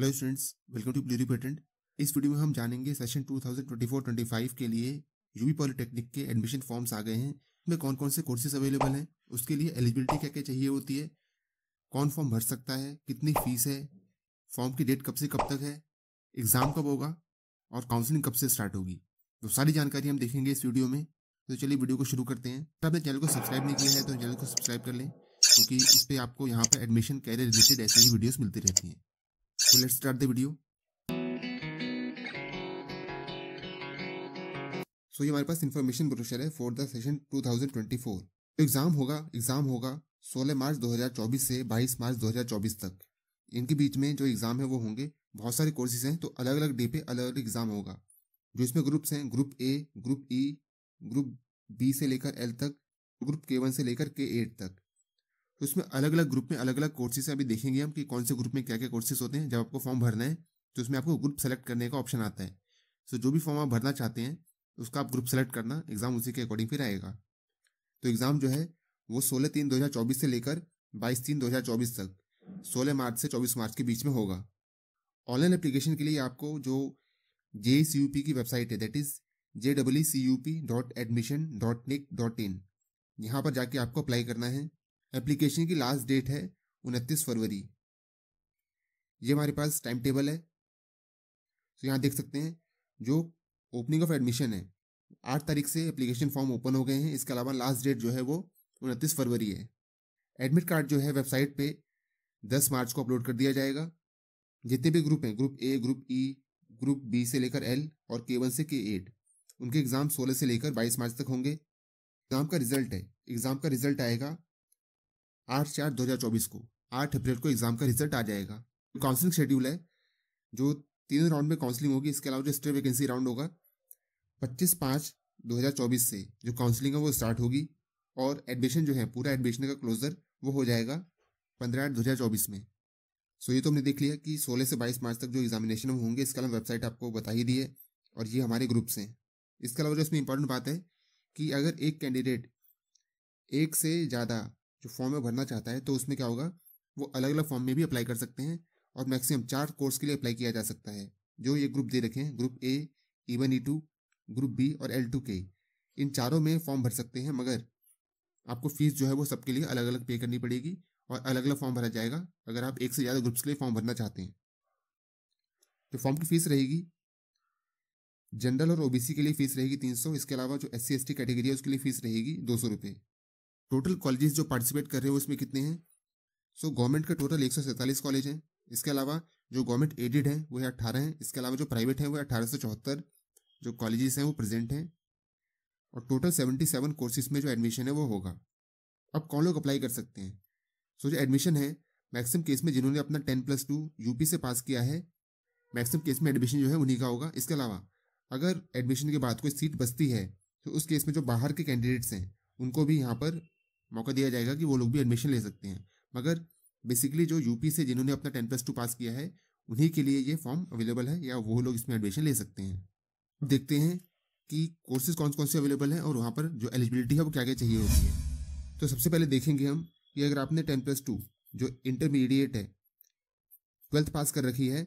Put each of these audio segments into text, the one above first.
Hello students welcome to ब्लूरी पेटेंट इस वीडियो में हम जानेंगे सेशन 2024-25 के लिए वी पॉलिटेक्निक के एडमिशन फॉर्म्स आ गए हैं इसमें कौन कौन से कोर्सेज अवेलेबल हैं उसके लिए एलिजिबिलिटी क्या क्या चाहिए होती है कौन फॉर्म भर सकता है कितनी फीस है फॉर्म की डेट कब से कब तक है एग्ज़ाम कब होगा और काउंसलिंग कब से स्टार्ट होगी तो सारी जानकारी हम देखेंगे इस वीडियो में तो चलिए वीडियो को शुरू करते हैं अगर आपने चैनल को सब्सक्राइब नहीं किया है तो चैनल को सब्सक्राइब कर लें क्योंकि इस पर आपको यहाँ पर एडमिशन कैरियर रिलेटेड ऐसी ही वीडियोज़ मिलती रहती हैं So let's start the video. so, ye hamare paas information brochure hai for the session 2024 exam hoga exam hoga 16 मार्च 2024 से 22 मार्च 2024 तक इनके बीच में जो एग्जाम है वो होंगे बहुत सारे कोर्सेज हैं तो अलग अलग डे पे अलग अलग एग्जाम होगा जो इसमें ग्रुप्स हैं group A group E group B से लेकर एल तक ग्रुप के वन से लेकर के एट तक तो उसमें अलग अलग ग्रुप में अलग अलग कोर्सेज अभी देखेंगे हम कि कौन से ग्रुप में क्या क्या कोर्सेज होते हैं जब आपको फॉर्म भरना है तो उसमें आपको ग्रुप सेलेक्ट करने का ऑप्शन आता है सो जो भी फॉर्म आप भरना चाहते हैं उसका आप ग्रुप सेलेक्ट करना एग्जाम उसी के अकॉर्डिंग फिर आएगा तो एग्जाम जो है वो सोलह तीन दो हज़ार चौबीस से लेकर बाईस तीन दो हज़ार चौबीस तक सोलह मार्च से चौबीस मार्च के बीच में होगा ऑनलाइन एप्लीकेशन के लिए आपको जो जे सी यू पी की वेबसाइट है that is J W C U P dot admission dot NIC dot in यहाँ पर जाके आपको अप्लाई करना है एप्लीकेशन की लास्ट डेट है उनतीस फरवरी ये हमारे पास टाइम टेबल है तो यहाँ देख सकते हैं जो ओपनिंग ऑफ एडमिशन है आठ तारीख से एप्लीकेशन फॉर्म ओपन हो गए हैं इसके अलावा लास्ट डेट जो है वो उनतीस फरवरी है एडमिट कार्ड जो है वेबसाइट पे दस मार्च को अपलोड कर दिया जाएगा जितने भी ग्रुप हैं group A group E group B से लेकर एल और के वन से के एट उनके एग्ज़ाम सोलह से लेकर बाईस मार्च तक होंगे एग्ज़ाम का रिजल्ट है एग्ज़ाम का रिजल्ट आएगा आठ चार दो हजार चौबीस को आठ अप्रैल को एग्जाम का रिजल्ट आ जाएगा काउंसलिंग शेड्यूल है जो तीन राउंड में काउंसलिंग होगी इसके अलावा जो स्टे वैकेंसी राउंड होगा पच्चीस पाँच चौबीस से जो काउंसलिंग है वो स्टार्ट होगी और एडमिशन जो है पूरा एडमिशन का क्लोजर वो हो जाएगा पंद्रह आठ दो हज़ार चौबीस में सो ये तो हमने देख लिया कि सोलह से बाईस मार्च तक जो एग्जामिनेशन होंगे इसके अलावा वेबसाइट आपको बता ही दी है और ये हमारे ग्रुप्स हैं इसके अलावा जो इसमें इंपॉर्टेंट बात है कि अगर एक कैंडिडेट एक से ज़्यादा जो फॉर्म में भरना चाहता है तो उसमें क्या होगा वो अलग अलग फॉर्म में भी अप्लाई कर सकते हैं और मैक्सिमम चार कोर्स के लिए अप्लाई किया जा सकता है जो ये ग्रुप दे रखे हैं group A E one E two group B और एल टू के इन चारों में फॉर्म भर सकते हैं मगर आपको फीस जो है वो सबके लिए अलग अलग पे करनी पड़ेगी और अलग अलग फॉर्म भरा जाएगा अगर आप एक से ज़्यादा ग्रुप्स के लिए फॉर्म भरना चाहते हैं तो फॉर्म की फ़ीस रहेगी जनरल और ओबीसी के लिए फ़ीस रहेगी तीन सौ इसके अलावा जो S C S T category है उसके लिए फ़ीस रहेगी दो सौ रुपये टोटल कॉलेजेस जो पार्टिसिपेट कर रहे हैं उसमें कितने हैं सो so, गवर्नमेंट के टोटल एक कॉलेज हैं इसके अलावा जो गवर्नमेंट एडेड है वो है अट्ठारह हैं इसके अलावा जो प्राइवेट हैं वो अट्ठारह जो कॉलेजेस हैं वो प्रेजेंट हैं और टोटल सेवेंटी सेवन कोर्सेज में जो एडमिशन है वो होगा अब कौन लोग अप्लाई कर सकते हैं सो so, जो एडमिशन है मैक्सिमम केस में जिन्होंने अपना टेन प्लस टू यूपी से पास किया है मैक्सिमम केस में एडमिशन जो है उन्हीं का होगा इसके अलावा अगर एडमिशन के बाद कोई सीट बचती है तो उस केस में जो बाहर के कैंडिडेट्स हैं उनको भी यहाँ पर मौका दिया जाएगा कि वो लोग भी एडमिशन ले सकते हैं मगर बेसिकली जो यूपी से जिन्होंने अपना टेन प्लस टू पास किया है उन्हीं के लिए ये फॉर्म अवेलेबल है या वो लोग इसमें एडमिशन ले सकते हैं देखते हैं कि कोर्सेज कौन कौन से अवेलेबल हैं और वहाँ पर जो एलिजिबिलिटी है वो क्या क्या चाहिए होती है तो सबसे पहले देखेंगे हम कि अगर आपने टेन प्लस टू जो इंटरमीडिएट है ट्वेल्थ पास कर रखी है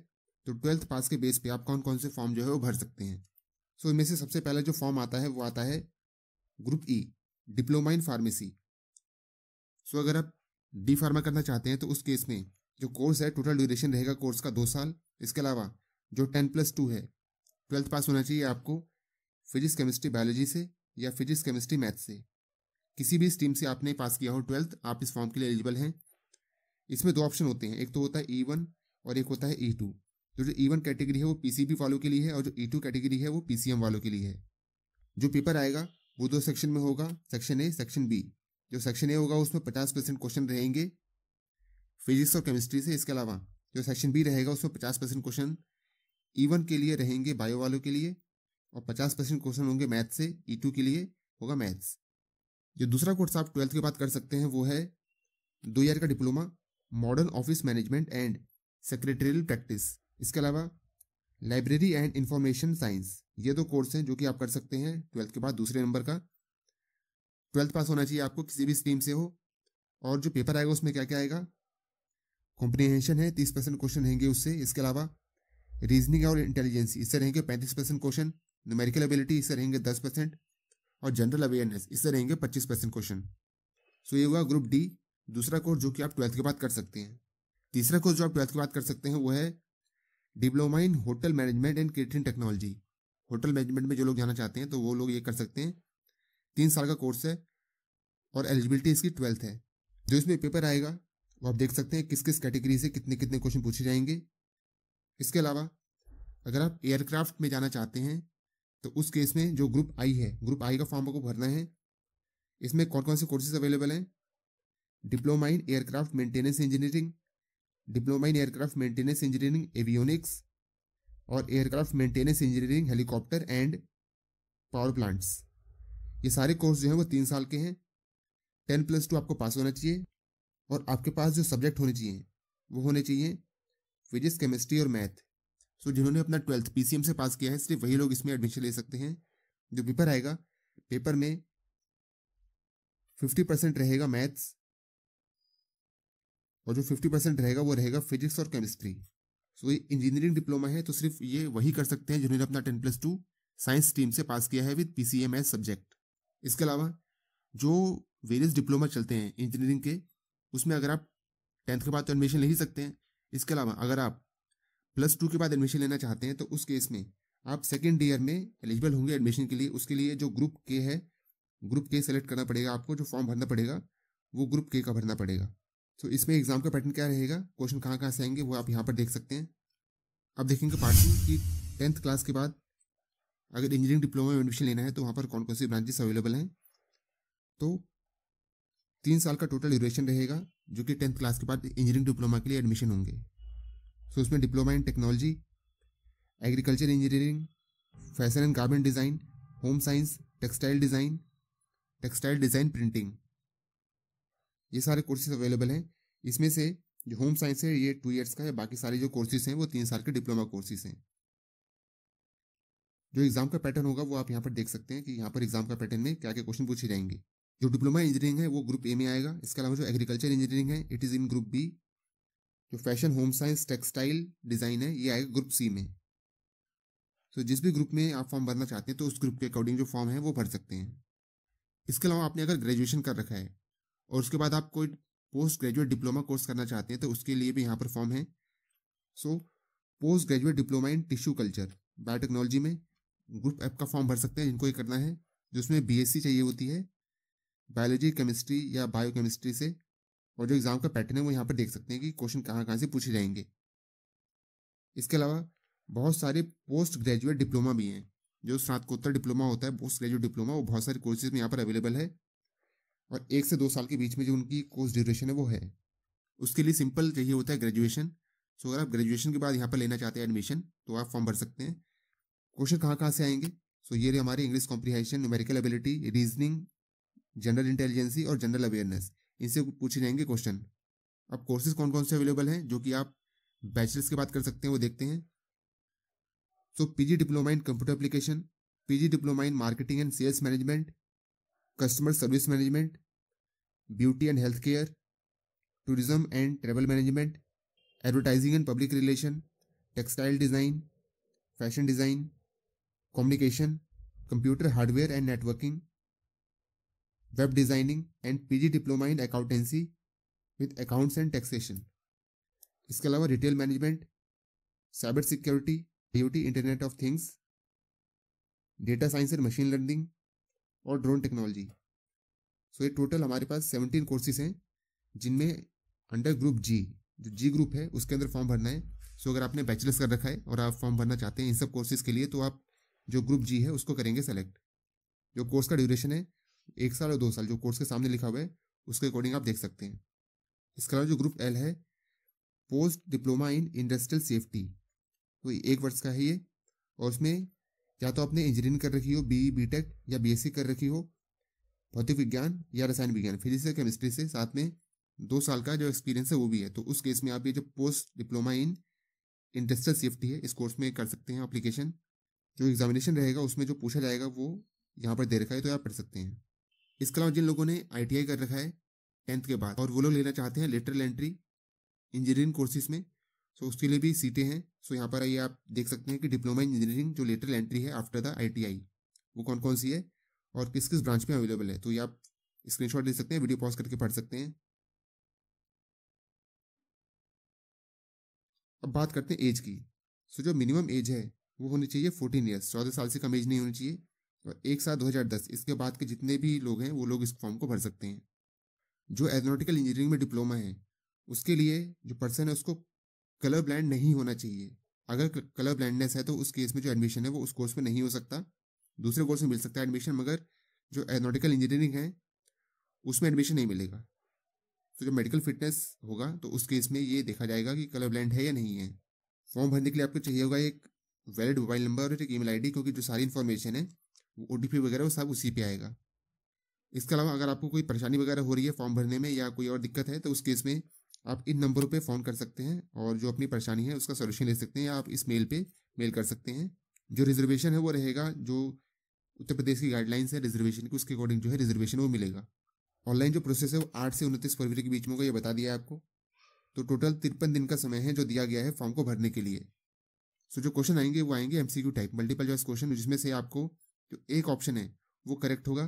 तो ट्वेल्थ पास के बेस पे आप कौन कौन से फॉर्म जो है वो भर सकते हैं सो so, इनमें से सबसे पहला जो फॉर्म आता है वो आता है group E diploma in pharmacy so अगर आप डी फार्मा करना चाहते हैं तो उस केस में जो कोर्स है टोटल ड्यूरेशन रहेगा कोर्स का दो साल इसके अलावा जो टेन प्लस टू है ट्वेल्थ पास होना चाहिए आपको फिजिक्स केमिस्ट्री बायोलॉजी से या फिजिक्स केमिस्ट्री मैथ से किसी भी स्ट्रीम से आपने पास किया हो ट्वेल्थ आप इस फॉर्म के लिए एलिजिबल हैं इसमें दो ऑप्शन होते हैं एक तो होता है ई e वन और एक होता है ई e टू तो जो ई वन कैटेगरी है वो पी सी बी वालों के लिए है और जो ई टू कैटेगरी है वो पीसीएम वालों के लिए है जो पेपर आएगा वो दो सेक्शन में होगा सेक्शन ए सेक्शन बी जो सेक्शन ए होगा उसमें पचास परसेंट क्वेश्चन रहेंगे फिजिक्स और केमिस्ट्री से इसके अलावा जो सेक्शन बी रहेगा उसमें पचास परसेंट क्वेश्चन ईवन के लिए रहेंगे बायो वालों के लिए और पचास परसेंट क्वेश्चन होंगे मैथ से ई e टू के लिए होगा मैथ्स जो दूसरा कोर्स आप ट्वेल्थ के बाद कर सकते हैं वो है दो ईयर का diploma modern office management and secretarial practice इसके अलावा लाइब्रेरी एंड इंफॉर्मेशन साइंस ये दो कोर्स हैं जो कि आप कर सकते हैं ट्वेल्थ के बाद दूसरे नंबर का ट्वेल्थ पास होना चाहिए आपको किसी भी स्ट्रीम से हो और जो पेपर आएगा उसमें क्या क्या आएगा कॉम्प्रीहेंशन है तीस परसेंट क्वेश्चन रहेंगे उससे इसके अलावा रीजनिंग और इंटेलिजेंस इससे रहेंगे पैंतीस परसेंट क्वेश्चन न्यूमेरिकल एबिलिटी इससे रहेंगे दस परसेंट और जनरल अवेयरनेस इससे रहेंगे पच्चीस परसेंट क्वेश्चन सो ये हुआ ग्रुप डी दूसरा कोर्स जो कि आप ट्वेल्थ के बाद कर सकते हैं तीसरा कोर्स जो आप ट्वेल्थ के बाद कर सकते हैं वो है diploma in hotel management and catering technology hotel management में जो लोग जाना चाहते हैं तो वो लोग ये कर सकते हैं तीन साल का कोर्स है और एलिजिबिलिटी इसकी ट्वेल्थ है जो इसमें पेपर आएगा वो आप देख सकते हैं किस किस कैटेगरी से कितने कितने क्वेश्चन पूछे जाएंगे इसके अलावा अगर आप एयरक्राफ्ट में जाना चाहते हैं तो उस केस में जो ग्रुप आई है ग्रुप आई का फॉर्म आपको भरना है इसमें कौन कौन से कोर्सेज अवेलेबल हैं diploma in aircraft maintenance engineering diploma in aircraft maintenance engineering avionics और aircraft maintenance engineering helicopter and power plants ये सारे कोर्स जो है वो तीन साल के हैं टेन प्लस टू आपको पास होना चाहिए और आपके पास जो सब्जेक्ट होने चाहिए वो होने चाहिए फिजिक्स केमिस्ट्री और मैथ सो जिन्होंने अपना ट्वेल्थ पीसीएम से पास किया है सिर्फ वही लोग इसमें एडमिशन ले सकते हैं जो पेपर आएगा पेपर में फिफ्टी परसेंट रहेगा मैथ्स और जो फिफ्टी परसेंट रहेगा वो रहेगा फिजिक्स और केमिस्ट्री सो ये इंजीनियरिंग डिप्लोमा है तो सिर्फ ये वही कर सकते हैं जिन्होंने अपना ten plus two science stream से पास किया है विद पी सी सब्जेक्ट इसके अलावा जो वेरियस डिप्लोमा चलते हैं इंजीनियरिंग के उसमें अगर आप टेंथ के बाद तो एडमिशन ले ही सकते हैं इसके अलावा अगर आप प्लस टू के बाद एडमिशन लेना चाहते हैं तो उस केस में आप सेकेंड ईयर में एलिजिबल होंगे एडमिशन के लिए उसके लिए जो ग्रुप के है ग्रुप के सेलेक्ट करना पड़ेगा आपको जो फॉर्म भरना पड़ेगा वो ग्रुप के का भरना पड़ेगा तो इसमें एग्जाम का पैटर्न क्या रहेगा क्वेश्चन कहाँ कहाँ से आएंगे वो आप यहाँ पर देख सकते हैं अब देखेंगे पार्टी की टेंथ क्लास के बाद अगर इंजीनियरिंग डिप्लोमा में एडमिशन लेना है तो वहाँ पर कौन कौन सी ब्रांचेस अवेलेबल हैं तो तीन साल का टोटल ड्यूरेशन रहेगा जो कि टेंथ क्लास के बाद इंजीनियरिंग डिप्लोमा के लिए एडमिशन होंगे सो उसमें diploma in technology agriculture engineering fashion and garment design home science textile design textile design printing ये सारे कोर्सेज अवेलेबल हैं इसमें से जो होम साइंस है ये टू इयर्स का है बाकी सारे जो कोर्सेज हैं वो तीन साल के डिप्लोमा कोर्सेज हैं जो एग्जाम का पैटर्न होगा वो आप यहाँ पर देख सकते हैं कि यहाँ पर एग्जाम का पैटर्न में क्या क्या क्वेश्चन पूछे जाएंगे जो डिप्लोमा इंजीनियरिंग है वो ग्रुप ए में आएगा इसके अलावा जो एग्रीकल्चर इंजीनियरिंग है it is in group B जो fashion home science textile design है ये आएगा ग्रुप सी में सो so, जिस भी ग्रुप में आप फॉर्म भरना चाहते हैं तो उस ग्रुप के अकॉर्डिंग जो फॉर्म है वो भर सकते हैं इसके अलावा आपने अगर ग्रेजुएशन कर रखा है और उसके बाद आप कोई पोस्ट ग्रेजुएट डिप्लोमा कोर्स करना चाहते हैं तो उसके लिए भी यहाँ पर फॉर्म है so post graduate diploma in tissue culture biotechnology में ग्रुप एप का फॉर्म भर सकते हैं जिनको ये करना है जिसमें बीएससी चाहिए होती है बायोलॉजी केमिस्ट्री या बायो केमिस्ट्री से और जो एग्ज़ाम का पैटर्न है वो यहाँ पर देख सकते हैं कि क्वेश्चन कहाँ कहाँ से पूछे जाएंगे इसके अलावा बहुत सारे पोस्ट ग्रेजुएट डिप्लोमा भी हैं जो स्नातकोत्तर डिप्लोमा होता है पोस्ट ग्रेजुएट डिप्लोमा वो बहुत सारे कोर्सेज में यहाँ पर अवेलेबल है और एक से दो साल के बीच में जो उनकी कोर्स ड्यूरेशन है वो है उसके लिए सिंपल चाहिए होता है ग्रेजुएशन सो अगर आप ग्रेजुएशन के बाद यहाँ पर लेना चाहते हैं एडमिशन तो आप फॉर्म भर सकते हैं क्वेश्चन कहाँ कहाँ से आएंगे सो so, ये रहे हमारे English comprehension numerical ability reasoning general intelligency और जनरल अवेयरनेस इनसे पूछे जाएंगे क्वेश्चन अब कोर्सेज कौन कौन से अवेलेबल हैं जो कि आप बैचलर्स की बात कर सकते हैं वो देखते हैं so PG diploma in computer application PG diploma in marketing and sales management customer service management beauty and health care tourism and travel management advertising and public relation textile design fashion design communication computer hardware and networking web designing and PG diploma in accountancy with accounts and taxation इसके अलावा retail management cyber security duty internet of things data science and machine learning और drone technology so ये total हमारे पास seventeen courses हैं जिनमें under group जी जो जी group है उसके अंदर फॉर्म भरना है सो अगर आपने बैचलर्स कर रखा है और आप फॉर्म भरना चाहते हैं इन सब कोर्सेज के लिए तो आप जो ग्रुप जी है उसको करेंगे सेलेक्ट जो कोर्स का ड्यूरेशन है एक साल और दो साल जो कोर्स के सामने लिखा हुआ है उसके अकॉर्डिंग आप देख सकते हैं इसके अलावा जो ग्रुप एल है post diploma in industrial safety तो एक वर्ष का है ये और उसमें या तो आपने इंजीनियरिंग कर रखी हो बी बी टेक या सी कर रखी हो भौतिक विज्ञान या रसायन विज्ञान फिजिक्स या केमिस्ट्री से साथ में दो साल का जो एक्सपीरियंस है वो भी है तो उस केस में आप ये जो post diploma in industrial safety है इस कोर्स में कर सकते हैं अप्लीकेशन जो एग्जामिनेशन रहेगा उसमें जो पूछा जाएगा वो यहाँ पर दे रखा है तो आप पढ़ सकते हैं इसके अलावा जिन लोगों ने आई कर रखा है टेंथ के बाद और वो लोग लेना चाहते हैं लेटरल एंट्री इंजीनियरिंग कोर्सेज में सो तो उसके लिए भी सीटें हैं सो यहाँ पर आइए आप देख सकते हैं कि डिप्लोमा इंजीनियरिंग जो लेटरल एंट्री है आफ्टर द आई वो कौन कौन सी है और किस किस ब्रांच में अवेलेबल है तो ये आप स्क्रीन ले सकते हैं वीडियो पॉज करके पढ़ सकते हैं अब बात करते हैं एज की सो जो मिनिमम एज है वो होनी चाहिए फोर्टीन ईयर्स चौदह साल से कम एज नहीं होनी चाहिए और एक साल दो हजार दस इसके बाद के जितने भी लोग हैं वो लोग इस फॉर्म को भर सकते हैं जो एरोनोटिकल इंजीनियरिंग में डिप्लोमा है उसके लिए जो पर्सन है उसको कलर ब्लाइंड नहीं होना चाहिए अगर कलर ब्लाइंडनेस है तो उस केस में जो एडमिशन है वो उस कोर्स में नहीं हो सकता दूसरे कोर्स में मिल सकता है एडमिशन मगर जो एरोनोटिकल इंजीनियरिंग है उसमें एडमिशन नहीं मिलेगा तो जो मेडिकल फिटनेस होगा तो उस केस में ये देखा जाएगा कि कलर ब्लाइंड है या नहीं है फॉर्म भरने के लिए आपको चाहिए होगा एक वैलिड मोबाइल नंबर और एक ईमेल आईडी क्योंकि जो सारी इन्फॉर्मेशन है वो ओ वगैरह वो सब उसी पे आएगा इसके अलावा अगर आपको कोई परेशानी वगैरह हो रही है फॉर्म भरने में या कोई और दिक्कत है तो उस केस में आप इन नंबरों पे फ़ोन कर सकते हैं और जो अपनी परेशानी है उसका सोल्यूशन ले सकते हैं या आप इस मेल पे मेल कर सकते हैं जो रिजर्वेशन है वो रहेगा जो उत्तर प्रदेश की गाइडलाइंस है रिजर्वेशन की उसके अकॉर्डिंग जो है रिजर्वेशन वो मिलेगा ऑनलाइन जो प्रोसेस है वो आठ से उनतीस फरवरी के बीच में होगा ये बता दिया आपको तो टोटल तिरपन दिन का समय है जो दिया गया है फॉर्म को भरने के लिए सो जो क्वेश्चन आएंगे वो आएंगे MCQ type multiple choice question जिसमें से आपको जो एक ऑप्शन है वो करेक्ट होगा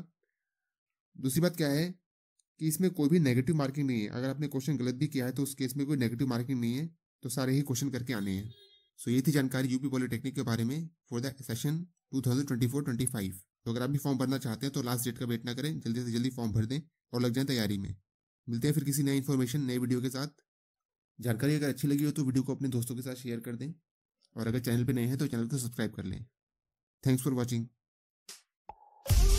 दूसरी बात क्या है कि इसमें कोई भी नेगेटिव मार्किंग नहीं है अगर आपने क्वेश्चन गलत भी किया है तो उस केस में कोई नेगेटिव मार्किंग नहीं है तो सारे ही क्वेश्चन करके आने हैं सो so, ये थी जानकारी यूपी पॉलिटेक्निक के बारे में फॉर द सेशन 2024-25 तो अगर आप भी फॉर्म भरना चाहते हैं तो लास्ट डेट का वेट ना करें जल्दी से जल्दी फॉर्म भर दें और लग जाएं तैयारी में मिलते हैं फिर किसी नए इन्फॉर्मेशन नए वीडियो के साथ जानकारी अगर अच्छी लगी हो तो वीडियो को अपने दोस्तों के साथ शेयर कर दें और अगर चैनल पर नए हैं तो चैनल को सब्सक्राइब कर लें थैंक्स फॉर वॉचिंग